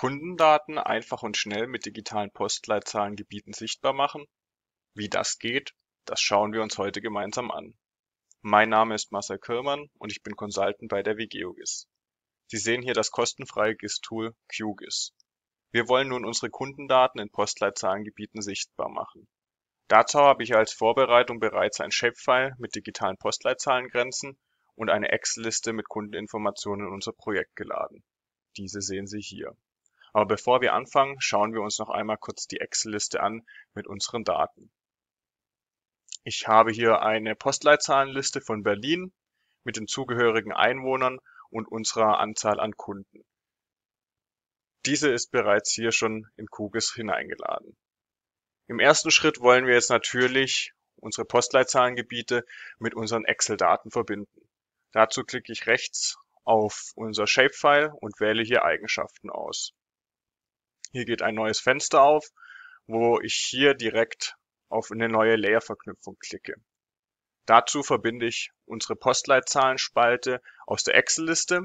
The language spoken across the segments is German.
Kundendaten einfach und schnell mit digitalen Postleitzahlengebieten sichtbar machen? Wie das geht, das schauen wir uns heute gemeinsam an. Mein Name ist Marcel Kirmann und ich bin Consultant bei der WGeoGIS. Sie sehen hier das kostenfreie GIS-Tool QGIS. Wir wollen nun unsere Kundendaten in Postleitzahlengebieten sichtbar machen. Dazu habe ich als Vorbereitung bereits ein Shapefile mit digitalen Postleitzahlengrenzen und eine Excel-Liste mit Kundeninformationen in unser Projekt geladen. Diese sehen Sie hier. Aber bevor wir anfangen, schauen wir uns noch einmal kurz die Excel-Liste an mit unseren Daten. Ich habe hier eine Postleitzahlenliste von Berlin mit den zugehörigen Einwohnern und unserer Anzahl an Kunden. Diese ist bereits hier schon in QGIS hineingeladen. Im ersten Schritt wollen wir jetzt natürlich unsere Postleitzahlengebiete mit unseren Excel-Daten verbinden. Dazu klicke ich rechts auf unser Shapefile und wähle hier Eigenschaften aus. Hier geht ein neues Fenster auf, wo ich hier direkt auf eine neue Layer-Verknüpfung klicke. Dazu verbinde ich unsere Postleitzahlenspalte aus der Excel-Liste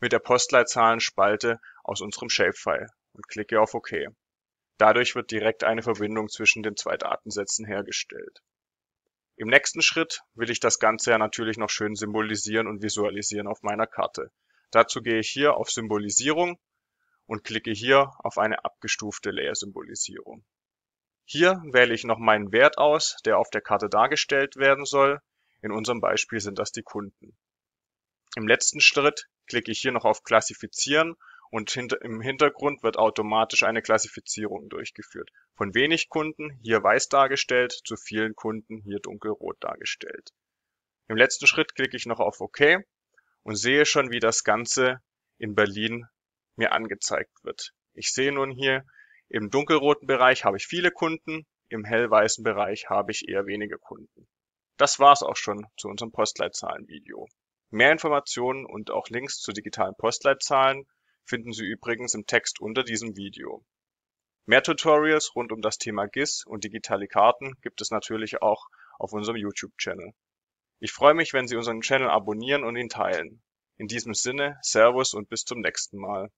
mit der Postleitzahlenspalte aus unserem Shapefile und klicke auf OK. Dadurch wird direkt eine Verbindung zwischen den zwei Datensätzen hergestellt. Im nächsten Schritt will ich das Ganze ja natürlich noch schön symbolisieren und visualisieren auf meiner Karte. Dazu gehe ich hier auf Symbolisierung und klicke hier auf eine abgestufte Layer-Symbolisierung. Hier wähle ich noch meinen Wert aus, der auf der Karte dargestellt werden soll. In unserem Beispiel sind das die Kunden. Im letzten Schritt klicke ich hier noch auf Klassifizieren und im Hintergrund wird automatisch eine Klassifizierung durchgeführt. Von wenig Kunden hier weiß dargestellt, zu vielen Kunden hier dunkelrot dargestellt. Im letzten Schritt klicke ich noch auf OK und sehe schon, wie das Ganze in Berlin mir angezeigt wird. Ich sehe nun hier, im dunkelroten Bereich habe ich viele Kunden, im hellweißen Bereich habe ich eher wenige Kunden. Das war's auch schon zu unserem Postleitzahlenvideo. Mehr Informationen und auch Links zu digitalen Postleitzahlen finden Sie übrigens im Text unter diesem Video. Mehr Tutorials rund um das Thema GIS und digitale Karten gibt es natürlich auch auf unserem YouTube-Channel. Ich freue mich, wenn Sie unseren Channel abonnieren und ihn teilen. In diesem Sinne, Servus und bis zum nächsten Mal.